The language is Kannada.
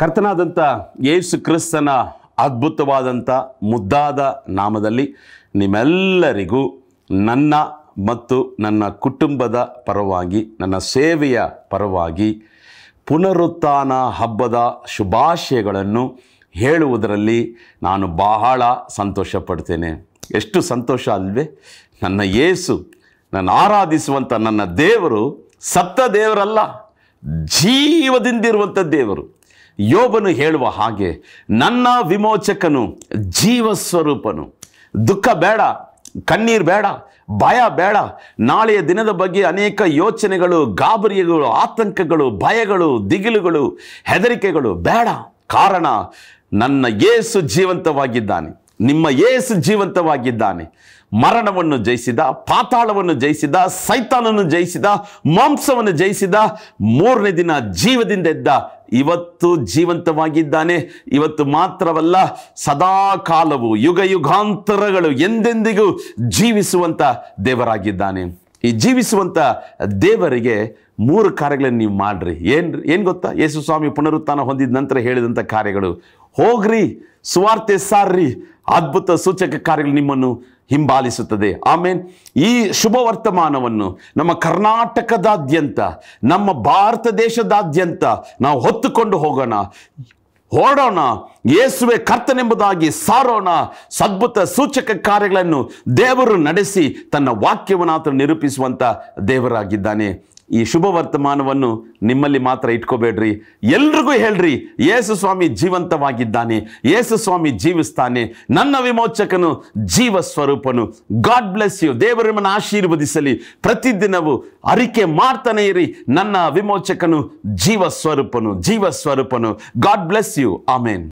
ಕರ್ತನಾದಂಥ ಯೇಸು ಕ್ರಿಸ್ತನ ಅದ್ಭುತವಾದಂಥ ಮುದ್ದಾದ ನಾಮದಲ್ಲಿ ನಿಮ್ಮೆಲ್ಲರಿಗೂ ನನ್ನ ಮತ್ತು ನನ್ನ ಕುಟುಂಬದ ಪರವಾಗಿ ನನ್ನ ಸೇವೆಯ ಪರವಾಗಿ ಪುನರುತ್ಥಾನ ಹಬ್ಬದ ಶುಭಾಶಯಗಳನ್ನು ಹೇಳುವುದರಲ್ಲಿ ನಾನು ಬಹಳ ಸಂತೋಷ ಪಡ್ತೇನೆ ಎಷ್ಟು ಸಂತೋಷ ಅಲ್ವೇ ನನ್ನ ಯೇಸು ನನ್ನ ಆರಾಧಿಸುವಂಥ ನನ್ನ ದೇವರು ಸತ್ತ ದೇವರಲ್ಲ ಜೀವದಿಂದಿರುವಂಥ ದೇವರು ಯೋಬನು ಹೇಳುವ ಹಾಗೆ ನನ್ನ ವಿಮೋಚಕನು ಜೀವ ಸ್ವರೂಪನು ದುಃಖ ಬೇಡ ಕಣ್ಣೀರು ಬೇಡ ಭಯ ಬೇಡ ನಾಳೆಯ ದಿನದ ಬಗ್ಗೆ ಅನೇಕ ಯೋಚನೆಗಳು ಗಾಬರಿಯಗಳು ಆತಂಕಗಳು ಭಯಗಳು ದಿಗಿಲುಗಳು ಹೆದರಿಕೆಗಳು ಬೇಡ ಕಾರಣ ನನ್ನ ಏಸು ಜೀವಂತವಾಗಿದ್ದಾನೆ ನಿಮ್ಮ ಏಸು ಜೀವಂತವಾಗಿದ್ದಾನೆ ಮರಣವನ್ನು ಜಯಿಸಿದ ಪಾತಾಳವನ್ನು ಜಯಿಸಿದ ಸೈತಾನನ್ನು ಜಯಿಸಿದ ಮಾಂಸವನ್ನು ಜಯಿಸಿದ ಮೂರನೇ ದಿನ ಜೀವದಿಂದ ಎದ್ದ ಇವತ್ತು ಜೀವಂತವಾಗಿದ್ದಾನೆ ಇವತ್ತು ಮಾತ್ರವಲ್ಲ ಸದಾ ಕಾಲವು ಯುಗ ಯುಗಾಂತರಗಳು ಎಂದೆಂದಿಗೂ ಜೀವಿಸುವಂಥ ದೇವರಾಗಿದ್ದಾನೆ ಈ ಜೀವಿಸುವಂಥ ದೇವರಿಗೆ ಮೂರು ಕಾರ್ಯಗಳನ್ನು ನೀವು ಮಾಡ್ರಿ ಏನು ಏನು ಗೊತ್ತಾ ಯೇಸು ಸ್ವಾಮಿ ಪುನರುತ್ಥಾನ ಹೊಂದಿದ ನಂತರ ಹೇಳಿದಂಥ ಕಾರ್ಯಗಳು ಹೋಗ್ರಿ ಸುವಾರ್ತೆ ಸಾರ್ರಿ ಅದ್ಭುತ ಸೂಚಕ ಕಾರ್ಯಗಳು ನಿಮ್ಮನ್ನು ಹಿಂಬಾಲಿಸುತ್ತದೆ ಆಮೇನ್ ಈ ಶುಭ ವರ್ತಮಾನವನ್ನು ನಮ್ಮ ಕರ್ನಾಟಕದಾದ್ಯಂತ ನಮ್ಮ ಭಾರತ ದೇಶದಾದ್ಯಂತ ನಾವು ಹೊತ್ತುಕೊಂಡು ಹೋಗೋಣ ಹೊರಡೋಣ ಯೇಸುವೆ ಕರ್ತನೆಂಬುದಾಗಿ ಸಾರೋಣ ಸದ್ಭುತ ಸೂಚಕ ಕಾರ್ಯಗಳನ್ನು ದೇವರು ನಡೆಸಿ ತನ್ನ ವಾಕ್ಯವನ್ನು ಆತನು ನಿರೂಪಿಸುವಂಥ ದೇವರಾಗಿದ್ದಾನೆ ಈ ಶುಭ ವರ್ತಮಾನವನ್ನು ನಿಮ್ಮಲ್ಲಿ ಮಾತ್ರ ಇಟ್ಕೋಬೇಡ್ರಿ ಎಲ್ರಿಗೂ ಹೇಳ್ರಿ ಯೇಸು ಸ್ವಾಮಿ ಜೀವಂತವಾಗಿದ್ದಾನೆ ಯೇಸು ಸ್ವಾಮಿ ಜೀವಿಸ್ತಾನೆ ನನ್ನ ವಿಮೋಚಕನು ಜೀವ ಸ್ವರೂಪನು ಗಾಡ್ ಬ್ಲೆಸ್ ಯು ದೇವರನ್ನು ಆಶೀರ್ವದಿಸಲಿ ಪ್ರತಿದಿನವೂ ಅರಿಕೆ ಮಾಡ್ತಾನೆ ಇರಿ ನನ್ನ ವಿಮೋಚಕನು ಜೀವ ಸ್ವರೂಪನು ಜೀವ ಸ್ವರೂಪನು ಗಾಡ್ ಬ್ಲೆಸ್ ಯು ಆಮೇನ್